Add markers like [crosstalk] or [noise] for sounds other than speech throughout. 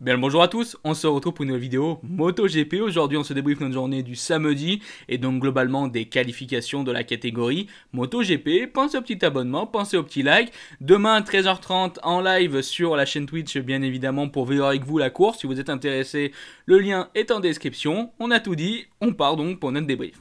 Bien le bonjour à tous, on se retrouve pour une nouvelle vidéo MotoGP. Aujourd'hui, on se débriefe notre journée du samedi et donc globalement des qualifications de la catégorie MotoGP. Pensez au petit abonnement, pensez au petit like. Demain, 13h30 en live sur la chaîne Twitch, bien évidemment, pour vivre avec vous la course. Si vous êtes intéressé, le lien est en description. On a tout dit, on part donc pour notre débrief.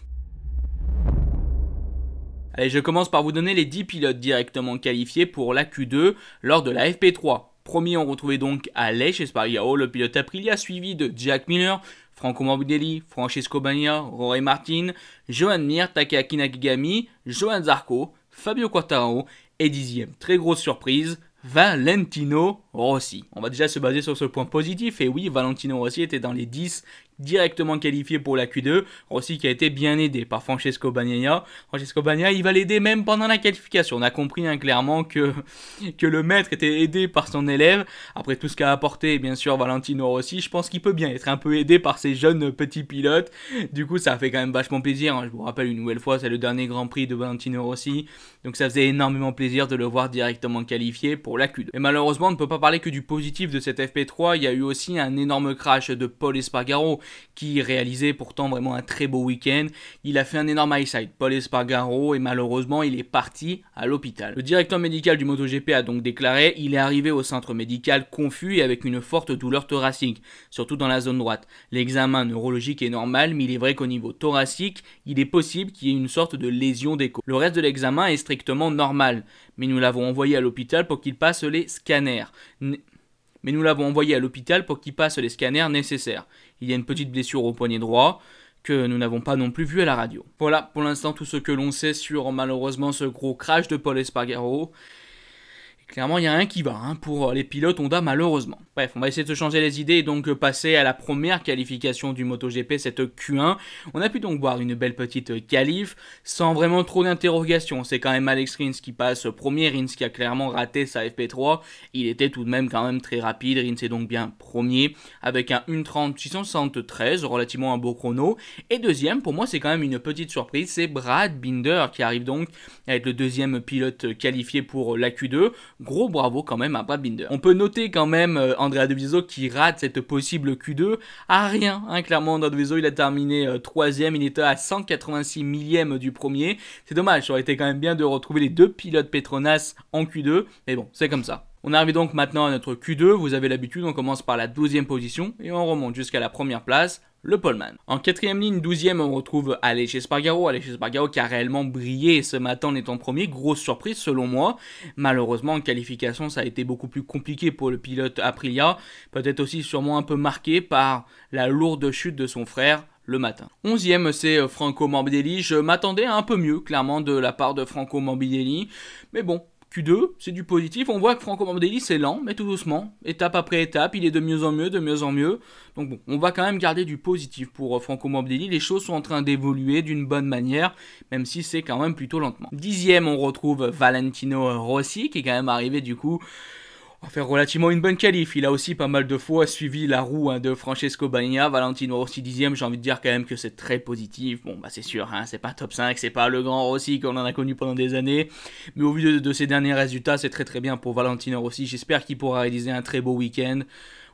Allez, je commence par vous donner les 10 pilotes directement qualifiés pour la Q2 lors de la FP3. Premier, on retrouvait donc chez Espargaro, le pilote Aprilia, suivi de Jack Miller, Franco Morbidelli, Francesco Bagna, Rory Martin, Johan Mir, Takeaki Nakigami, Johan Zarco, Fabio Quartararo et dixième, très grosse surprise, Valentino Rossi. On va déjà se baser sur ce point positif, et oui, Valentino Rossi était dans les 10 directement qualifié pour la Q2, Rossi qui a été bien aidé par Francesco Bagnaia. Francesco Bagnaia, il va l'aider même pendant la qualification. On a compris hein, clairement que, [laughs] que le maître était aidé par son élève. Après tout ce qu'a apporté, bien sûr, Valentino Rossi, je pense qu'il peut bien être un peu aidé par ces jeunes petits pilotes. Du coup, ça fait quand même vachement plaisir. Hein. Je vous rappelle une nouvelle fois, c'est le dernier Grand Prix de Valentino Rossi. Donc ça faisait énormément plaisir de le voir directement qualifié pour la Q2. Et malheureusement, on ne peut pas parler que du positif de cette FP3. Il y a eu aussi un énorme crash de Paul Espargaro qui réalisait pourtant vraiment un très beau week-end. Il a fait un énorme eyesight, Paul Espargaro, et malheureusement, il est parti à l'hôpital. Le directeur médical du MotoGP a donc déclaré il est arrivé au centre médical confus et avec une forte douleur thoracique, surtout dans la zone droite. L'examen neurologique est normal, mais il est vrai qu'au niveau thoracique, il est possible qu'il y ait une sorte de lésion d'écho. Le reste de l'examen est strictement normal, mais nous l'avons envoyé à l'hôpital pour qu'il passe les scanners. mais nous l'avons envoyé à l'hôpital pour qu'il passe les scanners nécessaires il y a une petite blessure au poignet droit que nous n'avons pas non plus vu à la radio. Voilà pour l'instant tout ce que l'on sait sur malheureusement ce gros crash de Paul Espargaro. Clairement, il y a un qui va hein, pour euh, les pilotes Honda malheureusement. Bref, on va essayer de se changer les idées et donc euh, passer à la première qualification du MotoGP, cette Q1. On a pu donc voir une belle petite euh, qualif sans vraiment trop d'interrogations. C'est quand même Alex Rins qui passe premier, Rins qui a clairement raté sa FP3. Il était tout de même quand même très rapide, Rins est donc bien premier avec un 1.30 relativement un beau chrono. Et deuxième, pour moi c'est quand même une petite surprise, c'est Brad Binder qui arrive donc à être le deuxième pilote qualifié pour la Q2. Gros bravo quand même à Brad Binder. On peut noter quand même euh, Andrea Deviso qui rate cette possible Q2 à rien. Hein, clairement, Andrea Deviso il a terminé 3 euh, il était à 186 millième du premier. C'est dommage, ça aurait été quand même bien de retrouver les deux pilotes Petronas en Q2, mais bon, c'est comme ça. On arrive donc maintenant à notre Q2, vous avez l'habitude, on commence par la 12 position et on remonte jusqu'à la première place le poleman. En quatrième ligne, douzième, on retrouve Alexis Spargaro. Alexis Spargaro qui a réellement brillé ce matin en étant premier. Grosse surprise selon moi. Malheureusement, en qualification, ça a été beaucoup plus compliqué pour le pilote Aprilia. Peut-être aussi sûrement un peu marqué par la lourde chute de son frère le matin. Onzième, c'est euh, Franco Morbidelli. Je m'attendais un peu mieux, clairement, de la part de Franco Morbidelli. Mais bon, c'est du positif. On voit que Franco Morbidelli, c'est lent, mais tout doucement, étape après étape, il est de mieux en mieux, de mieux en mieux. Donc bon, on va quand même garder du positif pour euh, Franco Morbidelli. Les choses sont en train d'évoluer d'une bonne manière, même si c'est quand même plutôt lentement. Dixième, on retrouve Valentino euh, Rossi, qui est quand même arrivé du coup va faire relativement une bonne qualif. Il a aussi pas mal de fois suivi la roue hein, de Francesco Bagna, Valentino Rossi 10 j'ai envie de dire quand même que c'est très positif. Bon bah c'est sûr, hein, c'est pas top 5, c'est pas le grand Rossi qu'on en a connu pendant des années, mais au vu de, de ses derniers résultats, c'est très très bien pour Valentino Rossi. J'espère qu'il pourra réaliser un très beau week-end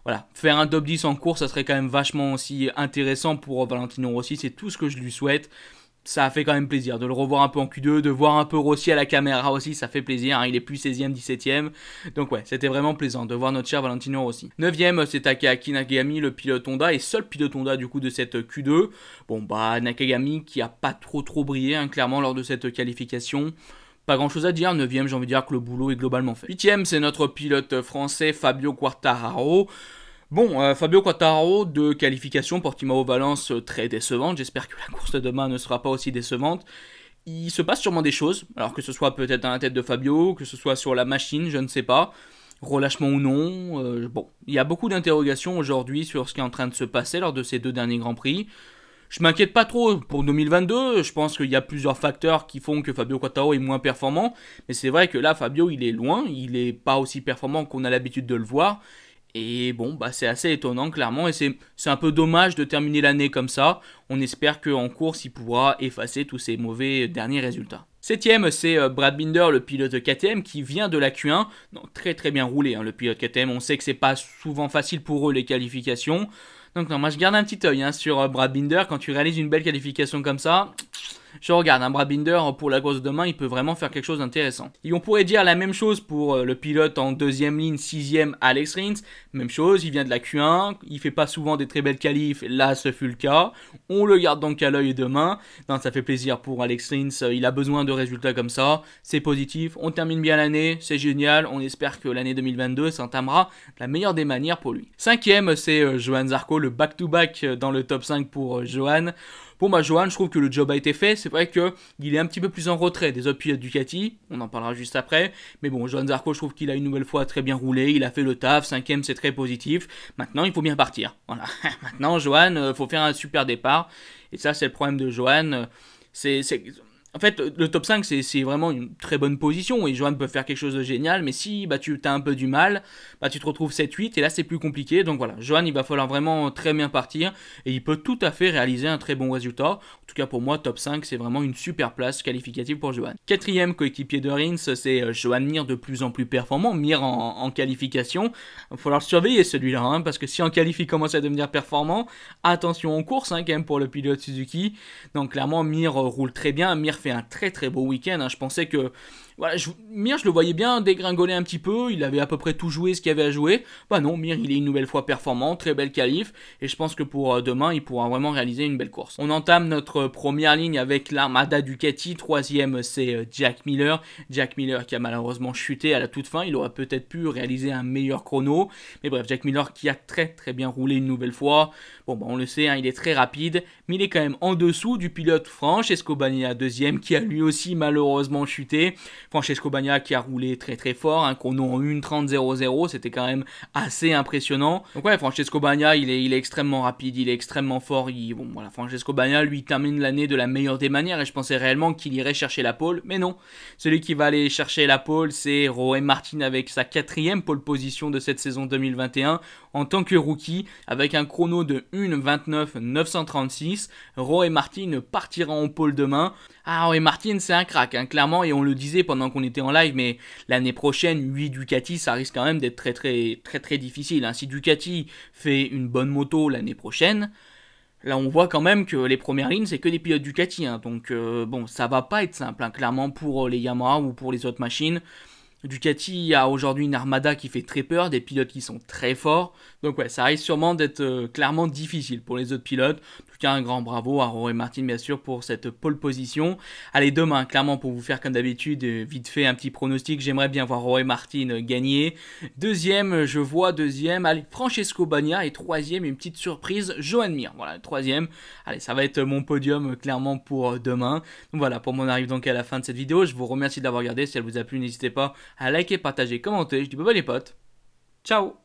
voilà, faire un top 10 en course, ça serait quand même vachement aussi intéressant pour Valentino Rossi, c'est tout ce que je lui souhaite ça a fait quand même plaisir de le revoir un peu en Q2, de voir un peu Rossi à la caméra aussi, ça fait plaisir. Hein. il est plus 16e, 17e. Donc ouais, c'était vraiment plaisant de voir notre cher Valentino Rossi. 9 ème euh, c'est Takahaki Nakagami, le pilote Honda et seul pilote Honda du coup de cette euh, Q2. Bon bah Nakagami qui a pas trop trop brillé hein, clairement lors de cette euh, qualification pas grand chose à dire. 9ème, j'ai envie de dire que le boulot est globalement fait. 8ème, c'est notre pilote français Fabio Quartararo. Bon, euh, Fabio Quattaro, de qualification, pour Portimao-Valence euh, très décevante. J'espère que la course de demain ne sera pas aussi décevante. Il se passe sûrement des choses, alors que ce soit peut-être dans la tête de Fabio, que ce soit sur la machine, je ne sais pas relâchement ou non. Euh, bon, il y a beaucoup d'interrogations aujourd'hui sur ce qui est en train de se passer lors de ces deux derniers Grands Prix. Je m'inquiète pas trop pour 2022, je pense qu'il y a plusieurs facteurs qui font que Fabio Quattaro est moins performant, mais c'est vrai que là Fabio il est loin, il est pas aussi performant qu'on a l'habitude de le voir, et bon, bah, c'est assez étonnant, clairement. Et c'est un peu dommage de terminer l'année comme ça. On espère qu'en course, il pourra effacer tous ses mauvais derniers résultats. Septième, c'est euh, Brad Binder, le pilote KTM, qui vient de la Q1. très très bien roulé, hein, le pilote KTM. On sait que c'est pas souvent facile pour eux les qualifications. Donc non, moi je garde un petit œil hein, sur euh, Brad Binder. Quand tu réalises une belle qualification comme ça, je regarde. un hein. Brad Binder, pour la course de demain, il peut vraiment faire quelque chose d'intéressant. Et on pourrait dire la même chose pour euh, le pilote en deuxième ligne, sixième, Alex Rins. Même chose, il vient de la Q1. Il fait pas souvent des très belles qualifs. Là, ce fut le cas. On le garde donc à l'œil demain. Non, ça fait plaisir pour Alex rins euh, Il a besoin de résultats comme ça. C'est positif. On termine bien l'année. C'est génial. On espère que l'année 2022 s'entamera de la meilleure des manières pour lui. Cinquième, c'est euh, Johan Zarco, le back-to-back -back euh, dans le top 5 pour Johan. Bon, bah, Johan, je trouve que le job a été fait. C'est vrai qu'il est un petit peu plus en retrait des autres pilotes Ducati. On en parlera juste après. Mais bon, Johan Zarco, je trouve qu'il a une nouvelle fois très bien roulé. Il a fait le taf. Cinquième, c'est très positif. Maintenant, il faut bien partir. Voilà. [laughs] Maintenant, Johan, euh, faut faire un super départ. Et ça, c'est le problème de Johan. Euh, c'est en fait, le top 5, c'est vraiment une très bonne position et Johan peut faire quelque chose de génial, mais si bah, tu as un peu du mal, bah, tu te retrouves 7-8 et là c'est plus compliqué. Donc voilà, Johan, il va falloir vraiment très bien partir et il peut tout à fait réaliser un très bon résultat. En tout cas, pour moi, top 5, c'est vraiment une super place qualificative pour Johan. Quatrième coéquipier de Rins, c'est euh, Johan Mir de plus en plus performant, Mir en, qualification. Il va falloir surveiller celui-là, hein, parce que si en qualifie commence à devenir performant, attention en course hein, quand même pour le pilote Suzuki. Donc clairement, Mir euh, roule très bien, Mir fait un très très beau week-end. Hein. Je pensais que voilà, je, Mir, je le voyais bien dégringoler un petit peu, il avait à peu près tout joué ce qu'il avait à jouer. Bah non, Mir, il est une nouvelle fois performant, très bel qualif, et je pense que pour euh, demain, il pourra vraiment réaliser une belle course. On entame notre euh, première ligne avec l'Armada Ducati, troisième c'est euh, Jack Miller. Jack Miller qui a malheureusement chuté à la toute fin, il aurait peut-être pu réaliser un meilleur chrono, mais bref, Jack Miller qui a très très bien roulé une nouvelle fois. Bon, bah on le sait, hein, il est très rapide, mais il est quand même en dessous du pilote Franche la deuxième qui a lui aussi malheureusement chuté. Francesco Bagna qui a roulé très très fort, hein, qu'on a 30-0-0, c'était quand même assez impressionnant. Donc ouais, Francesco Bagna, il est, il est extrêmement rapide, il est extrêmement fort. Il, voilà, Francesco Bagna lui termine l'année de la meilleure des manières et je pensais réellement qu'il irait chercher la pole, mais non. Celui qui va aller chercher la pole, c'est et Martin avec sa quatrième pole position de cette saison 2021 en tant que rookie avec un chrono de 29 936. et Martin partira en pole demain. Ah, et Martin, c'est un crack, hein, clairement, et on le disait pendant qu'on était en live, mais l'année prochaine, 8 Ducati, ça risque quand même d'être très très très très difficile. Hein. Si Ducati fait une bonne moto l'année prochaine, là on voit quand même que les premières lignes c'est que les pilotes Ducati, hein. donc euh, bon ça va pas être simple, hein. clairement pour euh, les Yamaha ou pour les autres machines. Ducati a aujourd'hui une armada qui fait très peur, des pilotes qui sont très forts, donc ouais, ça risque sûrement d'être euh, clairement difficile pour les autres pilotes. En tout cas, un grand bravo à Rory Martin, bien sûr, pour cette pole position. Allez, demain, clairement, pour vous faire comme d'habitude, euh, vite fait un petit pronostic. J'aimerais bien voir Rory Martin euh, gagner. Deuxième, je vois deuxième, allez, Francesco Bagna. Et troisième, une petite surprise, Johan Mir. Voilà, troisième. Allez, ça va être mon podium, clairement, pour demain. Donc voilà, pour mon on arrive donc à la fin de cette vidéo. Je vous remercie d'avoir regardé. Si elle vous a plu, n'hésitez pas à liker, partager, commenter. Je dis bye bye les potes. Ciao